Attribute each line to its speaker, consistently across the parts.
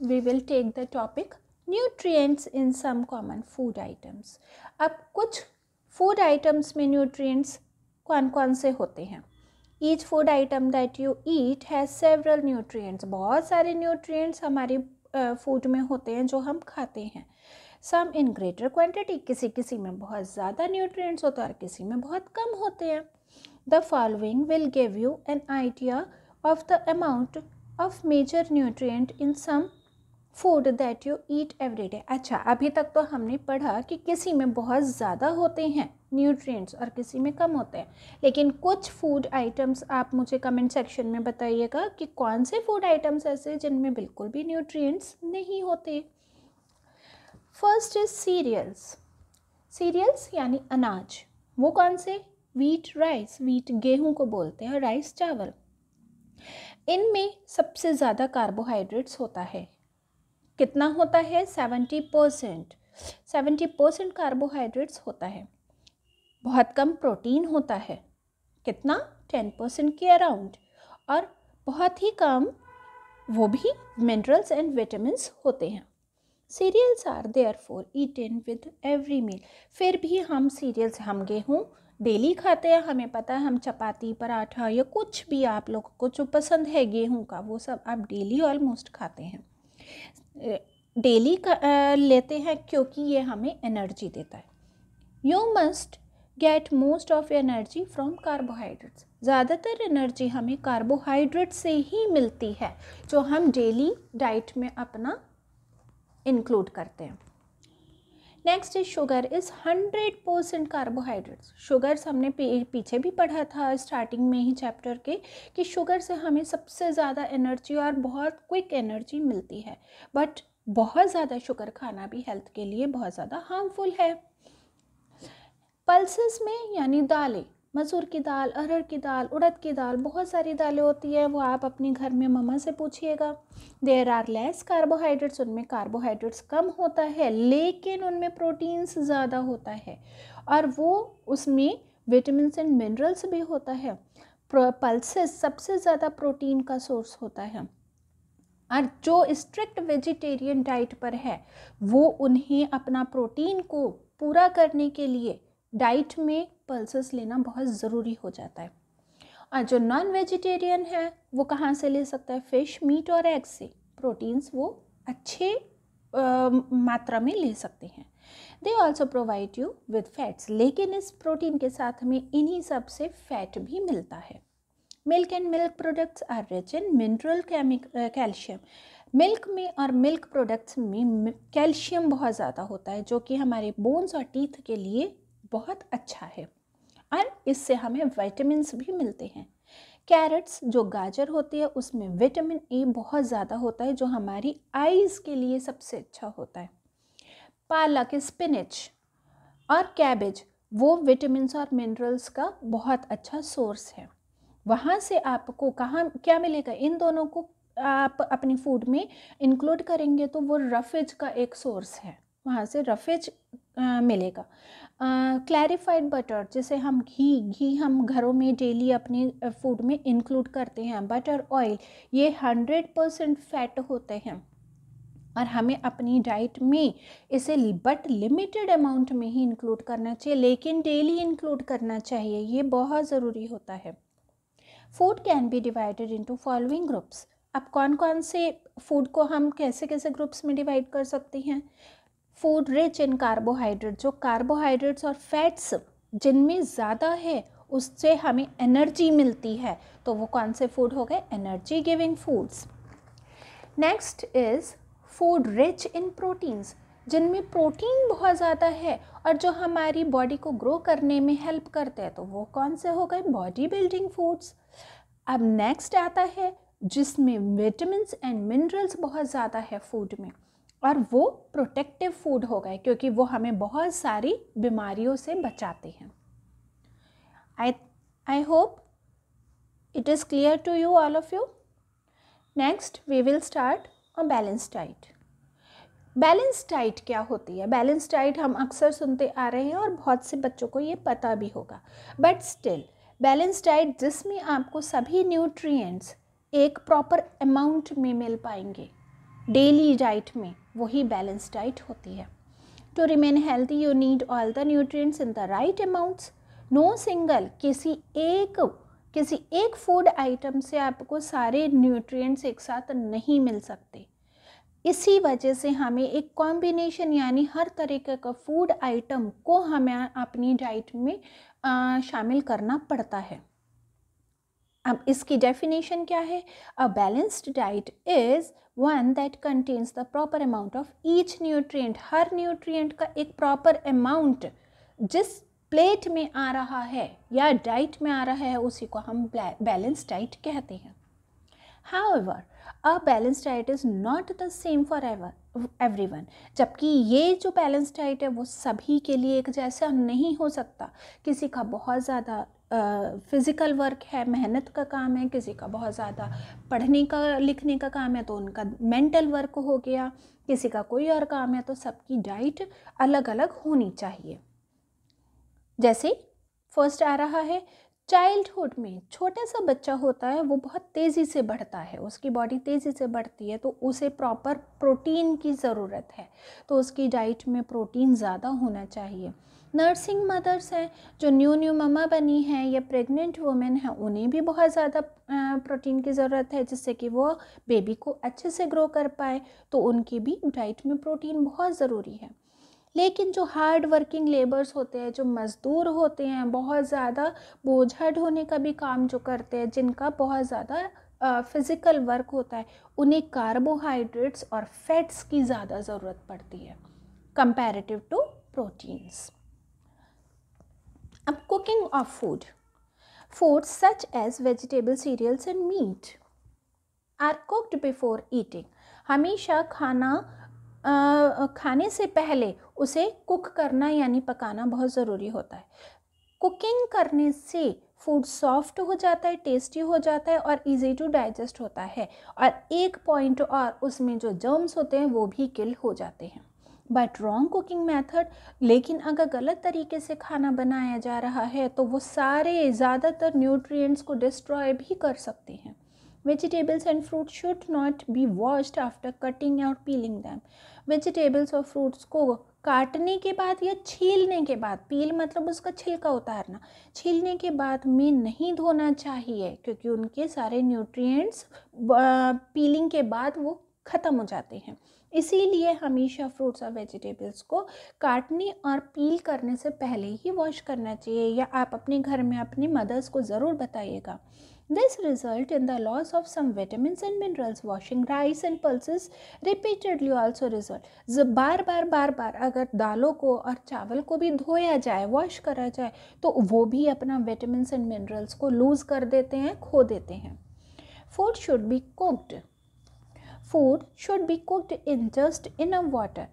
Speaker 1: we will take the topic nutrients in some common food items. अब कुछ food items में nutrients कौन कौन से होते हैं each food item that you eat has several nutrients बहुत सारे न्यूट्रिएंट्स हमारे फूड में होते हैं जो हम खाते हैं सम इन ग्रेटर क्वान्टिटी किसी किसी में बहुत ज़्यादा न्यूट्रिएंट्स होते हैं और किसी में बहुत कम होते हैं the following will give you an idea of the amount of major nutrient in some food that you eat every day अच्छा अभी तक तो हमने पढ़ा कि किसी में बहुत ज़्यादा होते हैं न्यूट्रिएंट्स और किसी में कम होते हैं लेकिन कुछ फूड आइटम्स आप मुझे कमेंट सेक्शन में बताइएगा कि कौन से फूड आइटम्स ऐसे जिनमें बिल्कुल भी न्यूट्रिएंट्स नहीं होते फर्स्ट इज सीरियल्स सीरियल्स यानी अनाज वो कौन से वीट राइस वीट गेहूं को बोलते हैं राइस चावल इनमें सबसे ज़्यादा कार्बोहाइड्रेट्स होता है कितना होता है seventy percent seventy percent carbohydrates होता है बहुत कम प्रोटीन होता है कितना टेन परसेंट के अराउंड और बहुत ही कम वो भी मिनरल्स एंड विटामिन होते हैं cereals are therefore eaten with every meal फिर भी हम सीरियल्स हम गेहूँ डेली खाते हैं हमें पता है हम चपाती पराठा या कुछ भी आप लोगों को जो पसंद है गेहूँ का वो सब आप डेली ऑलमोस्ट खाते हैं डेली लेते हैं क्योंकि ये हमें एनर्जी देता है you must get most of energy from carbohydrates ज़्यादातर एनर्जी हमें कार्बोहाइड्रेट से ही मिलती है जो हम डेली डाइट में अपना इंक्लूड करते हैं next is sugar is hundred percent carbohydrates sugars हमने पीछे भी पढ़ा था स्टार्टिंग में ही चैप्टर के कि शुगर से हमें सबसे ज़्यादा एनर्जी और बहुत क्विक एनर्जी मिलती है बट बहुत ज़्यादा शुगर खाना भी हेल्थ के लिए बहुत ज़्यादा हार्मफुल है पल्सेस में यानी दालें मसूर की दाल अरहर की दाल उड़द की दाल बहुत सारी दालें होती है वो आप अपने घर में मम्मा से पूछिएगा देर आर लेस कार्बोहाइड्रेट्स उनमें कार्बोहाइड्रेट्स कम होता है लेकिन उनमें प्रोटीन्स ज़्यादा होता है और वो उसमें विटामिन एंड मिनरल्स भी होता है पल्सेस सबसे ज़्यादा प्रोटीन का सोर्स होता है और जो स्ट्रिक्ट वेजिटेरियन डाइट पर है वो उन्हें अपना प्रोटीन को पूरा करने के लिए डाइट में पल्सेस लेना बहुत ज़रूरी हो जाता है और जो नॉन वेजिटेरियन है वो कहाँ से ले सकता है फिश मीट और एग से प्रोटीन्स वो अच्छे आ, मात्रा में ले सकते हैं they also provide you with fats लेकिन इस प्रोटीन के साथ हमें इन्हीं सब से फैट भी मिलता है milk and milk products are rich in mineral calcium milk में और मिल्क प्रोडक्ट्स में कैल्शियम बहुत ज़्यादा होता है जो कि हमारे बोन्स और टीथ के लिए बहुत अच्छा है और इससे हमें वाइटमिनस भी मिलते हैं कैरेट्स जो गाजर होती है उसमें विटामिन ए e बहुत ज़्यादा होता है जो हमारी आईज के लिए सबसे अच्छा होता है पालक स्पिनच और कैबेज वो विटामिन और मिनरल्स का बहुत अच्छा सोर्स है वहाँ से आपको कहाँ क्या मिलेगा इन दोनों को आप अपनी फूड में इंक्लूड करेंगे तो वो रफेज का एक सोर्स है वहाँ से रफेज आ, मिलेगा क्लैरिफाइड बटर जैसे हम घी घी हम घरों में डेली अपने फूड में इंक्लूड करते हैं बटर ऑयल ये हंड्रेड परसेंट फैट होते हैं और हमें अपनी डाइट में इसे बट लिमिटेड अमाउंट में ही इंक्लूड करना चाहिए लेकिन डेली इंक्लूड करना चाहिए ये बहुत ज़रूरी होता है food can be divided into following groups अब कौन कौन से फूड को हम कैसे कैसे ग्रुप्स में डिवाइड कर सकते हैं फूड रिच इन कार्बोहाइड्रेट जो कार्बोहाइड्रेट्स और फैट्स जिनमें ज़्यादा है उससे हमें एनर्जी मिलती है तो वो कौन से फूड हो गए energy giving foods next is food rich in proteins जिनमें प्रोटीन बहुत ज़्यादा है और जो हमारी बॉडी को ग्रो करने में हेल्प करते हैं तो वो कौन से हो गए बॉडी बिल्डिंग फूड्स अब नेक्स्ट आता है जिसमें विटामिन एंड मिनरल्स बहुत ज़्यादा है फूड में और वो प्रोटेक्टिव फूड हो गए क्योंकि वो हमें बहुत सारी बीमारियों से बचाते हैं I I hope it is clear to you all of you next we will start a balance diet balance diet क्या होती है बैलेंस डाइट हम अक्सर सुनते आ रहे हैं और बहुत से बच्चों को ये पता भी होगा बट स्टिल बैलेंस डाइट जिसमें आपको सभी न्यूट्रिएंट्स एक प्रॉपर अमाउंट में मिल पाएंगे डेली डाइट में वही बैलेंस डाइट होती है टू तो remain healthy you need all the nutrients in the right amounts no single किसी एक किसी एक फूड आइटम से आपको सारे न्यूट्रिएंट्स एक साथ नहीं मिल सकते इसी वजह से हमें एक कॉम्बिनेशन यानी हर तरीके का फूड आइटम को हमें अपनी डाइट में आ, शामिल करना पड़ता है अब इसकी डेफिनेशन क्या है a balanced diet is one that contains the proper amount of each nutrient हर न्यूट्रिएंट का एक प्रॉपर अमाउंट जिस प्लेट में आ रहा है या डाइट में आ रहा है उसी को हम बैलेंस डाइट कहते हैं however a balance diet is not the same for ever everyone जबकि ये जो बैलेंस डाइट है वो सभी के लिए एक जैसा नहीं हो सकता किसी का बहुत ज़्यादा फ़िज़िकल वर्क है मेहनत का काम है किसी का बहुत ज़्यादा पढ़ने का लिखने का काम है तो उनका मेंटल वर्क हो गया किसी का कोई और काम है तो सबकी डाइट अलग अलग होनी चाहिए जैसे फर्स्ट आ रहा है चाइल्डहुड में छोटा सा बच्चा होता है वो बहुत तेज़ी से बढ़ता है उसकी बॉडी तेज़ी से बढ़ती है तो उसे प्रॉपर प्रोटीन की ज़रूरत है तो उसकी डाइट में प्रोटीन ज़्यादा होना चाहिए नर्सिंग मदर्स हैं जो न्यू न्यू ममा बनी हैं या प्रेग्नेंट वुमेन हैं उन्हें भी बहुत ज़्यादा प्रोटीन की ज़रूरत है जिससे कि वो बेबी को अच्छे से ग्रो कर पाए तो उनकी भी डाइट में प्रोटीन बहुत ज़रूरी है लेकिन जो हार्ड वर्किंग लेबर्स होते हैं जो मज़दूर होते हैं बहुत ज़्यादा बोझा ढोने का भी काम जो करते हैं जिनका बहुत ज़्यादा फिज़िकल वर्क होता है उन्हें कार्बोहाइड्रेट्स और फैट्स की ज़्यादा ज़रूरत पड़ती है कंपैरेटिव टू प्रोटीन्स अब cooking of food food such as vegetable cereals and meat are cooked before eating हमेशा खाना आ, खाने से पहले उसे कुक करना यानी पकाना बहुत ज़रूरी होता है कुकिंग करने से फूड सॉफ्ट हो जाता है टेस्टी हो जाता है और इजी टू डाइजेस्ट होता है और एक पॉइंट और उसमें जो जर्म्स होते हैं वो भी किल हो जाते हैं बट रॉन्ग कुकिंग मेथड लेकिन अगर गलत तरीके से खाना बनाया जा रहा है तो वो सारे ज़्यादातर न्यूट्रिएंट्स को डिस्ट्रॉय भी कर सकते हैं vegetables and fruits should not be washed after cutting और पीलिंग दैम वेजिटेबल्स और फ्रूट्स को काटने के बाद या छीलने के बाद पील मतलब उसका छिलका उतारना छीलने के बाद में नहीं धोना चाहिए क्योंकि उनके सारे न्यूट्रिएंट्स पीलिंग के बाद वो ख़त्म हो जाते हैं इसीलिए हमेशा फ्रूट्स और वेजिटेबल्स को काटने और पील करने से पहले ही वॉश करना चाहिए या आप अपने घर में अपनी मदर्स को ज़रूर बताइएगा result in the loss of some vitamin and minerals washing rice and pulse pulses also result result. बार बार बार बार अगर दालों को और चावल को भी धोया जाए वॉश करा जाए तो वो भी अपना विटामिन एंड मिनरल्स को लूज़ कर देते हैं खो देते हैं food should be cooked food should be cooked in just enough water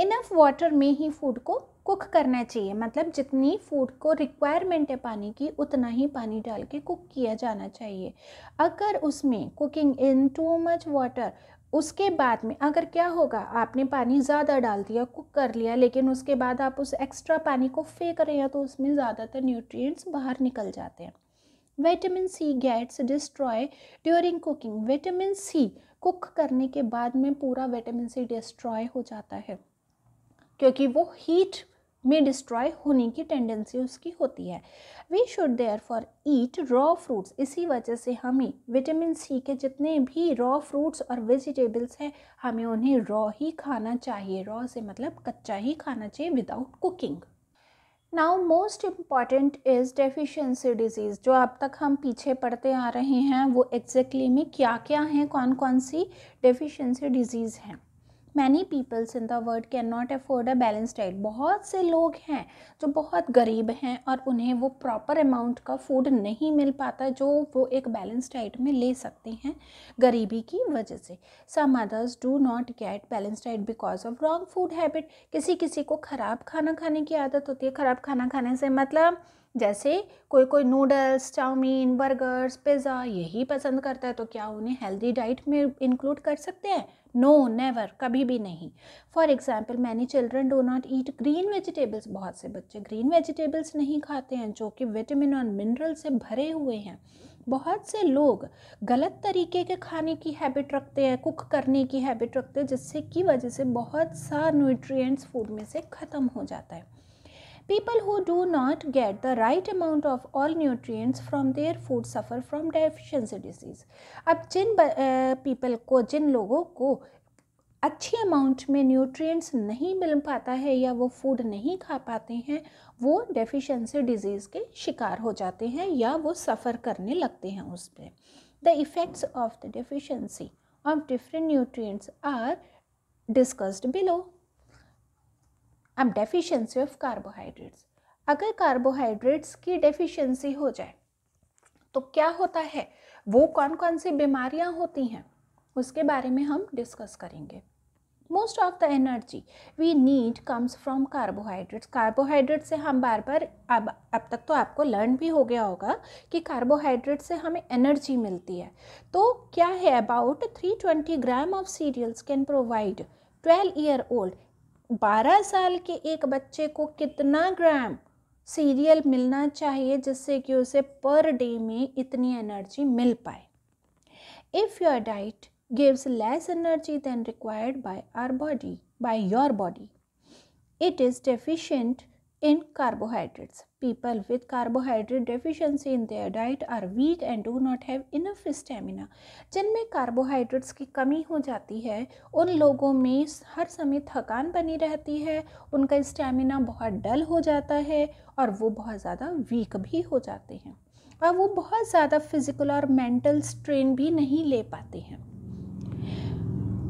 Speaker 1: enough water में ही फूड को कुक करना चाहिए मतलब जितनी फूड को रिक्वायरमेंट है पानी की उतना ही पानी डाल के कुक किया जाना चाहिए अगर उसमें cooking in too much water उसके बाद में अगर क्या होगा आपने पानी ज़्यादा डाल दिया कुक कर लिया लेकिन उसके बाद आप उस एक्स्ट्रा पानी को फेंक रहे हैं तो उसमें ज़्यादातर न्यूट्रिएंट्स बाहर निकल जाते हैं vitamin C gets destroy during cooking vitamin C cook करने के बाद में पूरा विटामिन सी डिस्ट्रॉय हो जाता है क्योंकि वो हीट में डिस्ट्रॉय होने की टेंडेंसी उसकी होती है we should therefore eat raw fruits इसी वजह से हमें विटामिन सी के जितने भी रॉ फ्रूट्स और वेजिटेबल्स हैं हमें उन्हें रॉ ही खाना चाहिए रॉ से मतलब कच्चा ही खाना चाहिए without cooking now most important is deficiency disease जो अब तक हम पीछे पढ़ते आ रहे हैं वो एग्जैक्टली exactly में क्या क्या हैं कौन कौन सी डेफिशिएंसी डिजीज़ हैं many peoples in the world can not afford a balance diet बहुत से लोग हैं जो बहुत गरीब हैं और उन्हें वो प्रॉपर अमाउंट का फूड नहीं मिल पाता जो वो एक बैलेंस डाइट में ले सकते हैं गरीबी की वजह से some others do not get balance diet because of wrong food habit किसी किसी को ख़राब खाना खाने की आदत होती है ख़राब खाना खाने से मतलब जैसे कोई कोई नूडल्स चाउमीन बर्गर्स पिज़्ज़ा यही पसंद करता है तो क्या उन्हें हेल्दी डाइट में इंक्लूड कर सकते हैं नो नेवर कभी भी नहीं for example many children do not eat green vegetables बहुत से बच्चे ग्रीन वेजिटेबल्स नहीं खाते हैं जो कि विटामिन और मिनरल से भरे हुए हैं बहुत से लोग गलत तरीके के खाने की हैबिट रखते हैं कुक करने की हैबिट रखते हैं जिससे की वजह से बहुत सा न्यूट्रिएंट्स फूड में से ख़त्म हो जाता है People who do not get the right amount of all nutrients from their food suffer from deficiency disease. अब जिन पीपल को जिन लोगों को अच्छी अमाउंट में न्यूट्रिएंट्स नहीं मिल पाता है या वो फूड नहीं खा पाते हैं वो डेफिशिएंसी डिजीज़ के शिकार हो जाते हैं या वो सफ़र करने लगते हैं उस पर the effects of the deficiency of different nutrients are discussed below um deficiency of carbohydrates अगर कार्बोहाइड्रेट्स की डेफिशिएंसी हो जाए तो क्या होता है वो कौन कौन सी बीमारियां होती हैं उसके बारे में हम डिस्कस करेंगे most of the energy we need comes from carbohydrates carbohydrate से हम बार बार अब अब तक तो आपको लर्न भी हो गया होगा कि कार्बोहाइड्रेट से हमें एनर्जी मिलती है तो क्या है about 320 gram of cereals can provide 12 year old बारह साल के एक बच्चे को कितना ग्राम सीरियल मिलना चाहिए जिससे कि उसे पर डे में इतनी एनर्जी मिल पाए if your diet gives less energy than required by our body by your body it is deficient in carbohydrates. People with carbohydrate deficiency in their diet are weak and do not have enough stamina. जिनमें carbohydrates ki kami ho jati hai un logo mein har samay thakan bani rehti hai unka stamina bahut dull ho jata hai aur wo bahut zyada weak bhi ho jate hain और wo bahut zyada physical aur mental strain bhi nahi le pate hain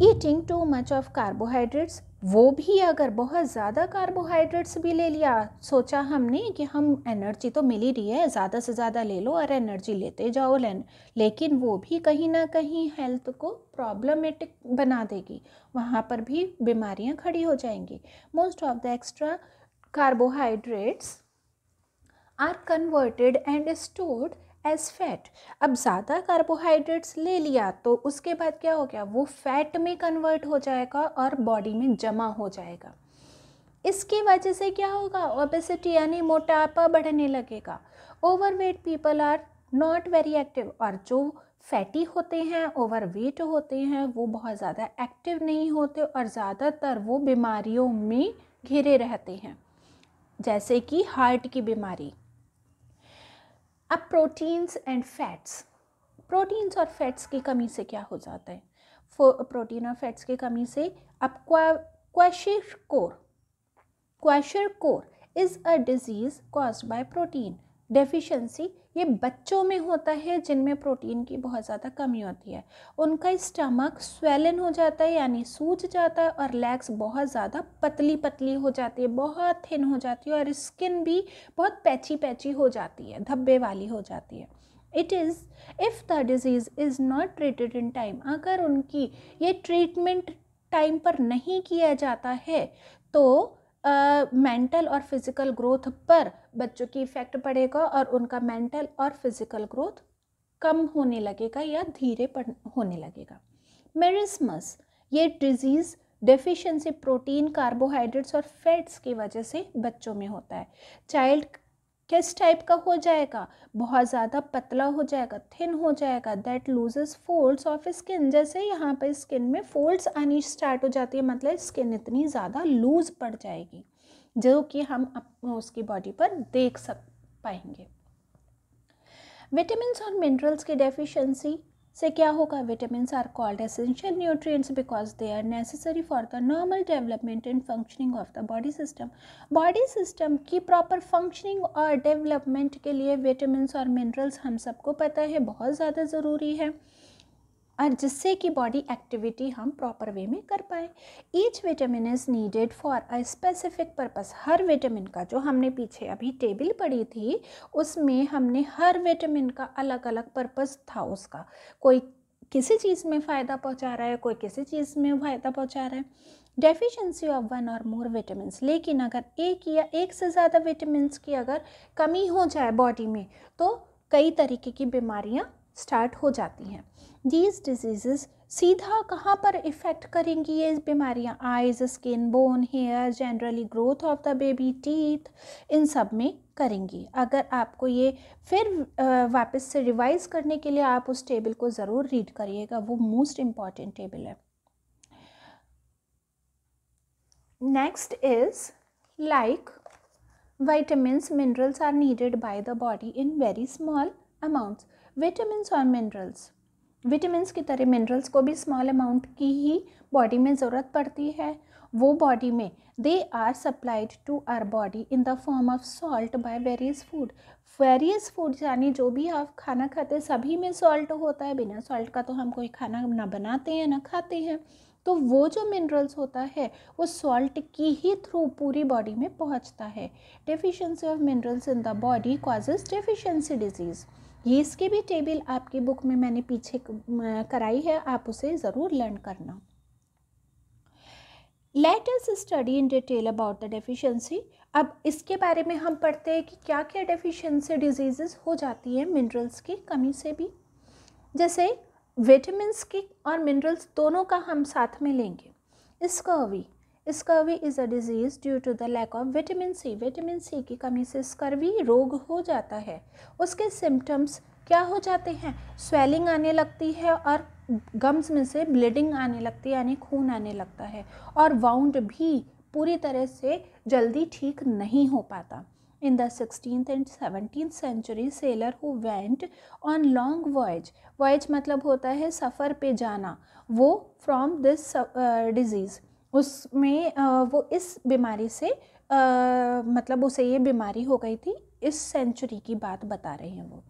Speaker 1: eating too much of carbohydrates वो भी अगर बहुत ज़्यादा carbohydrates भी ले लिया सोचा हमने कि हम एनर्जी तो मिल ही रही है ज़्यादा से ज़्यादा ले लो और एनर्जी लेते जाओ लेन लेकिन वो भी कहीं ना कहीं हेल्थ को प्रॉब्लमेटिक बना देगी वहाँ पर भी बीमारियाँ खड़ी हो जाएंगी most of the extra carbohydrates are converted and stored as fat अब ज़्यादा कार्बोहाइड्रेट्स ले लिया तो उसके बाद क्या हो गया वो फैट में कन्वर्ट हो जाएगा और बॉडी में जमा हो जाएगा इसकी वजह से क्या होगा ओबेसिटी यानी मोटापा बढ़ने लगेगा overweight people are not very active और जो फैटी होते हैं ओवरवेट होते हैं वो बहुत ज़्यादा एक्टिव नहीं होते और ज़्यादातर वो बीमारियों में घिरे रहते हैं जैसे कि हार्ट की बीमारी अब प्रोटीन्स एंड फैट्स प्रोटीन्स और फैट्स की कमी से क्या हो जाता है प्रोटीन और फैट्स की कमी से अब kwashiorkor kwashiorkor is a disease cause by protein deficiency ये बच्चों में होता है जिनमें प्रोटीन की बहुत ज़्यादा कमी होती है उनका स्टमक स्वेलन हो जाता है यानी सूज जाता है और लेग्स बहुत ज़्यादा पतली पतली हो जाती है बहुत थिन हो जाती है और स्किन भी बहुत पैची पैची हो जाती है धब्बे वाली हो जाती है it is if the disease is not treated in time अगर उनकी ये ट्रीटमेंट टाइम पर नहीं किया जाता है तो मेंटल uh, और फिज़िकल ग्रोथ पर बच्चों की इफ़ेक्ट पड़ेगा और उनका मेंटल और फिज़िकल ग्रोथ कम होने लगेगा या धीरे पड़ होने लगेगा मेरिसमस ये डिजीज़ डेफिशिएंसी प्रोटीन कार्बोहाइड्रेट्स और फैट्स की वजह से बच्चों में होता है चाइल्ड किस टाइप का हो जाएगा बहुत ज़्यादा पतला हो जाएगा थिन हो जाएगा that loses folds of skin जैसे यहाँ पर स्किन में फोल्ड्स आनी स्टार्ट हो जाती है मतलब स्किन इतनी ज़्यादा लूज़ पड़ जाएगी जो कि हम उसकी बॉडी पर देख सक पाएंगे विटामिन और मिनरल्स की डेफिशिएंसी से क्या होगा vitamin are called essential nutrients because they are necessary for the normal development and functioning of the body system body system की प्रॉपर फंक्शनिंग और डेवलपमेंट के लिए विटामिन और मिनरल्स हम सबको पता है बहुत ज़्यादा ज़रूरी है और जिससे कि बॉडी एक्टिविटी हम प्रॉपर वे में कर पाए each vitamin is needed for a specific purpose हर विटामिन का जो हमने पीछे अभी टेबल पढ़ी थी उसमें हमने हर विटामिन का अलग अलग पर्पस था उसका कोई किसी चीज़ में फ़ायदा पहुंचा रहा है कोई किसी चीज़ में फ़ायदा पहुंचा रहा है डेफिशिएंसी ऑफ वन और मोर विटामिन लेकिन अगर एक या एक से ज़्यादा विटामिन की अगर कमी हो जाए बॉडी में तो कई तरीके की बीमारियाँ स्टार्ट हो जाती हैं दीज डिजीज़ सीधा कहाँ पर इफ़ेक्ट करेंगी ये बीमारियाँ eyes skin bone hair generally growth of the baby teeth इन सब में करेंगी अगर आपको ये फिर वापस से रिवाइज़ करने के लिए आप उस टेबल को ज़रूर रीड करिएगा वो मोस्ट इम्पॉर्टेंट टेबल है next is like vitamins minerals are needed by the body in very small amounts vitamin और मिनरल्स विटामिन की तरह मिनरल्स को भी स्मॉल अमाउंट की ही बॉडी में ज़रूरत पड़ती है वो बॉडी में they are supplied to our body in the form of salt by various food various food यानी जो भी आप खाना खाते सभी में सॉल्ट होता है बिना सॉल्ट का तो हम कोई खाना ना बनाते हैं ना खाते हैं तो वो जो मिनरल्स होता है वो सॉल्ट की ही थ्रू पूरी बॉडी में पहुंचता है deficiency of minerals in the body causes deficiency disease ये इसकी भी टेबल आपकी बुक में मैंने पीछे कराई है आप उसे ज़रूर लर्न करना let study in detail about the deficiency अब इसके बारे में हम पढ़ते हैं कि क्या क्या डेफिशिएंसी डिजीजेस हो जाती है मिनरल्स की कमी से भी जैसे विटामिन की और मिनरल्स दोनों का हम साथ में लेंगे scurvy scurvy is a disease due to the lack of vitamin C vitamin C की कमी से स्कर्वी रोग हो जाता है उसके सिम्टम्स क्या हो जाते हैं स्वेलिंग आने लगती है और गम्स में से ब्लीडिंग आने लगती है यानी खून आने लगता है और वाउंड भी पूरी तरह से जल्दी ठीक नहीं हो पाता in the sixteen and seventeen century sailor who went on long voyage voyage मतलब होता है सफ़र पे जाना वो फ्रॉम दिस डिज़ीज़ उसमें वो इस बीमारी से मतलब उसे ये बीमारी हो गई थी इस सेंचुरी की बात बता रहे हैं वो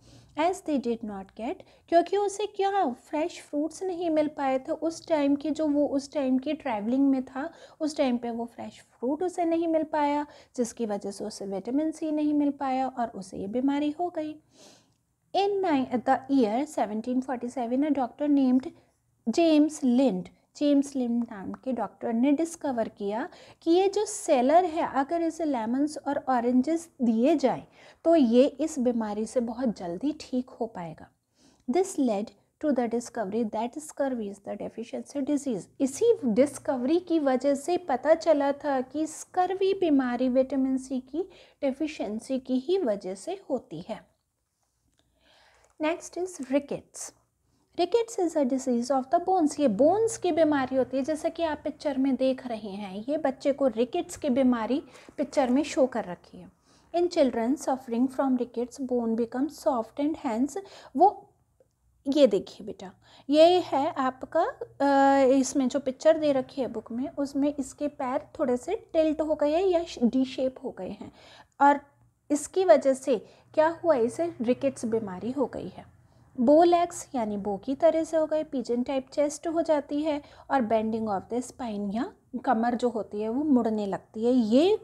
Speaker 1: as they did not get क्योंकि उसे क्या फ्रेश फ्रूट्स नहीं मिल पाए थे उस टाइम की जो वो उस टाइम की ट्रैवलिंग में था उस टाइम पे वो फ्रेश फ्रूट उसे नहीं मिल पाया जिसकी वजह से उसे विटामिन सी नहीं मिल पाया और उसे ये बीमारी हो गई in the year seventeen forty seven a doctor named James Lind James Lind नाम के डॉक्टर ने डिस्कवर किया कि ये जो सेलर है अगर इसे लेमन्स और ऑरेंजेस दिए जाए तो ये इस बीमारी से बहुत जल्दी ठीक हो पाएगा this led to the discovery that scurvy is the deficiency disease इसी डिस्कवरी की वजह से पता चला था कि स्कर्वी बीमारी विटामिन सी की डेफिशिएंसी की ही वजह से होती है next is rickets rickets is a disease of the bones ये बोन्स की बीमारी होती है जैसा कि आप पिक्चर में देख रहे हैं ये बच्चे को रिकेट्स की बीमारी पिक्चर में शो कर रखी है in children suffering from rickets bone become soft and hands वो ये देखिए बेटा ये है आपका इसमें जो पिक्चर दे रखी है बुक में उसमें इसके पैर थोड़े से टिल्ट हो गए हैं या डी शेप हो गए हैं और इसकी वजह से क्या हुआ इसे रिकेट्स बीमारी हो गई है बो लेग्स यानी बो की तरह से हो गए पिजन टाइप चेस्ट हो जाती है और बेंडिंग ऑफ द स्पाइन या कमर जो होती है वो मुड़ने लगती है ये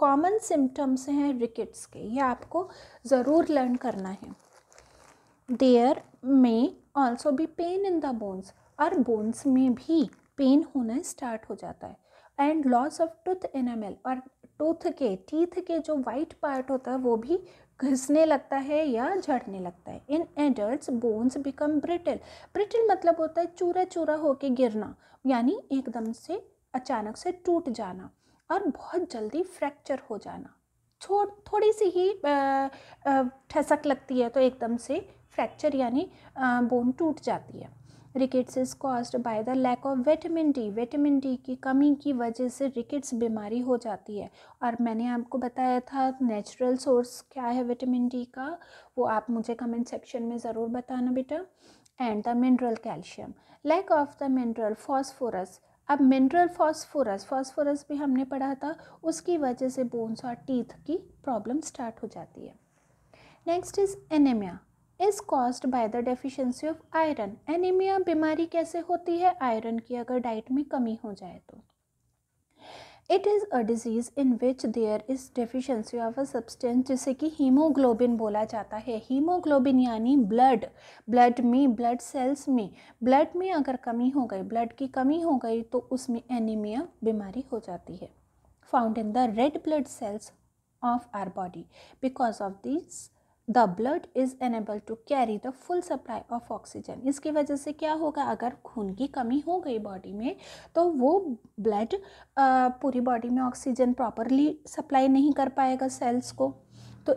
Speaker 1: कॉमन सिम्टम्स हैं रिकेट्स के ये आपको ज़रूर लर्न करना है देयर में ऑल्सो भी पेन इन द बोन्स और बोन्स में भी पेन होना स्टार्ट हो जाता है and loss of tooth enamel और टूथ के टीथ के जो वाइट पार्ट होता है वो भी घिसने लगता है या झड़ने लगता है in adult bones become brittle brittle मतलब होता है चूरा चूरा होके गिरना यानी एकदम से अचानक से टूट जाना और बहुत जल्दी फ्रैक्चर हो जाना थो, थोड़ी सी ही ठसक लगती है तो एकदम से फ्रैक्चर यानी बोन टूट जाती है rickets is caused by the lack of vitamin D vitamin D की कमी की वजह से रिकेट्स बीमारी हो जाती है और मैंने आपको बताया था नेचुरल सोर्स क्या है विटामिन डी का वो आप मुझे कमेंट सेक्शन में ज़रूर बताना बेटा and the mineral calcium lack of the mineral phosphorus अब मिनरल फॉस्फोरस फॉस्फोरस भी हमने पढ़ा था उसकी वजह से बोन्स और टीथ की प्रॉब्लम स्टार्ट हो जाती है next is anaemia is caused by the deficiency of iron anaemia बीमारी कैसे होती है आयरन की अगर डाइट में कमी हो जाए तो it is a disease in which there is deficiency of a substance जिसे कि हीमोग्लोबिन बोला जाता है हीमोग्लोबिन यानी ब्लड ब्लड में ब्लड सेल्स में ब्लड में अगर कमी हो गई ब्लड की कमी हो गई तो उसमें एनीमिया बीमारी हो जाती है found in the red blood cells of our body because of this the blood is unable to carry the full supply of oxygen इसकी वजह से क्या होगा अगर खून की कमी हो गई बॉडी में तो वो ब्लड पूरी बॉडी में ऑक्सीजन प्रॉपरली सप्लाई नहीं कर पाएगा सेल्स को तो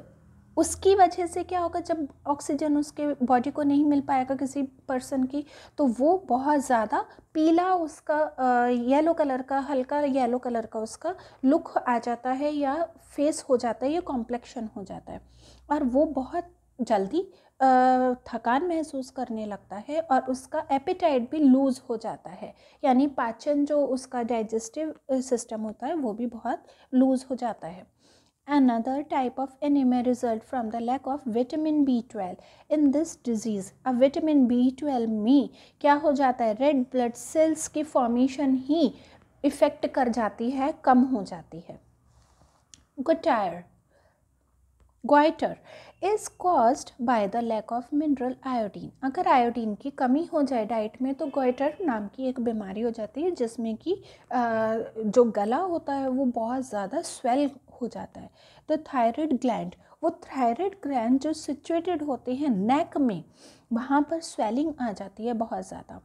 Speaker 1: उसकी वजह से क्या होगा जब ऑक्सीजन उसके बॉडी को नहीं मिल पाएगा किसी पर्सन की तो वो बहुत ज़्यादा पीला उसका येलो कलर का हल्का येलो कलर का उसका लुक आ जाता है या फेस हो जाता है या कॉम्प्लेक्शन हो जाता है और वो बहुत जल्दी थकान महसूस करने लगता है और उसका एपिटाइट भी लूज़ हो जाता है यानी पाचन जो उसका डाइजेस्टिव सिस्टम होता है वो भी बहुत लूज़ हो जाता है type of of result from the lack of vitamin B twelve in this disease अब विटामिन बी ट्वेल्व में क्या हो जाता है रेड ब्लड सेल्स की फॉर्मेशन ही इफ़ेक्ट कर जाती है कम हो जाती है goitre goitre is caused by the lack of mineral iodine अगर आयोडीन की कमी हो जाए डाइट में तो गोइटर नाम की एक बीमारी हो जाती है जिसमें कि जो गला होता है वो बहुत ज़्यादा स्वेल हो जाता है द थायराइड ग्लैंड वो थायराइड ग्लैंड जो सिचुएटेड होते हैं नेक में वहाँ पर स्वेलिंग आ जाती है बहुत ज़्यादा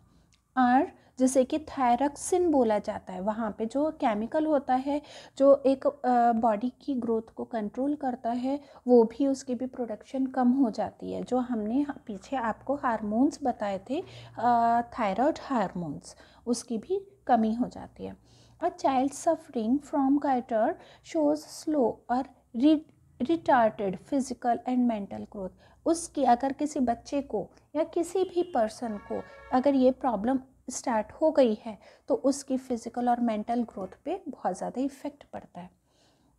Speaker 1: आर जिसे कि थायरक्सिन बोला जाता है वहाँ पे जो केमिकल होता है जो एक बॉडी की ग्रोथ को कंट्रोल करता है वो भी उसकी भी प्रोडक्शन कम हो जाती है जो हमने पीछे आपको हारमोन्स बताए थे थायराइड हारमोन्स उसकी भी कमी हो जाती है a child suffering from goitre shows slow और retarded physical and mental growth उसकी अगर किसी बच्चे को या किसी भी पर्सन को अगर ये प्रॉब्लम स्टार्ट हो गई है तो उसकी फ़िज़िकल और मेंटल ग्रोथ पे बहुत ज़्यादा इफ़ेक्ट पड़ता है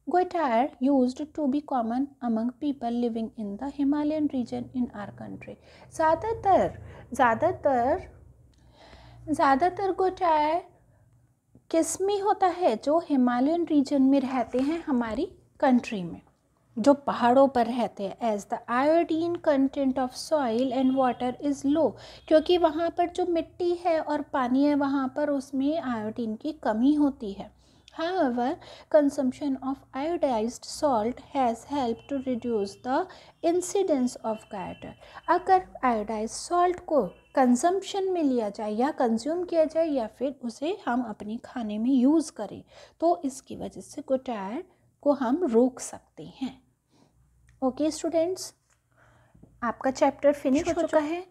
Speaker 1: goitre used to be common among people living in the Himalayan region in our country ज़्यादातर ज़्यादातर ज़्यादातर गोटायर किस्मी होता है जो हिमालयन रीजन में रहते हैं हमारी कंट्री में जो पहाड़ों पर रहते हैं as the iodine content of soil and water is low क्योंकि वहाँ पर जो मिट्टी है और पानी है वहाँ पर उसमें आयोडीन की कमी होती है However, consumption of iodized salt has helped to reduce the incidence of goiter. अगर iodized salt को कंजम्पशन में लिया जाए या कंज्यूम किया जाए या फिर उसे हम अपने खाने में यूज़ करें तो इसकी वजह से गोटायर को हम रोक सकते हैं ओके स्टूडेंट्स आपका चैप्टर फिनिश हो चुका है